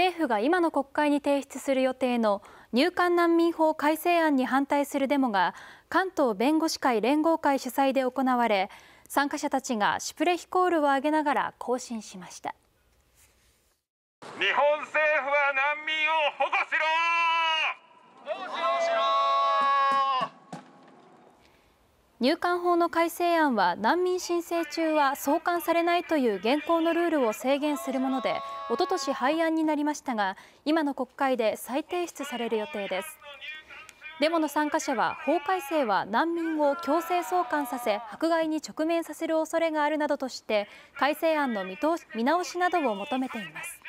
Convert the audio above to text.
政府が今の国会に提出する予定の入管難民法改正案に反対するデモが関東弁護士会連合会主催で行われ参加者たちがシュプレヒコールを上げながら行進しました。入管法の改正案は難民申請中は送還されないという現行のルールを制限するものでおととし廃案になりましたが今の国会で再提出される予定ですデモの参加者は法改正は難民を強制送還させ迫害に直面させる恐れがあるなどとして改正案の見直しなどを求めています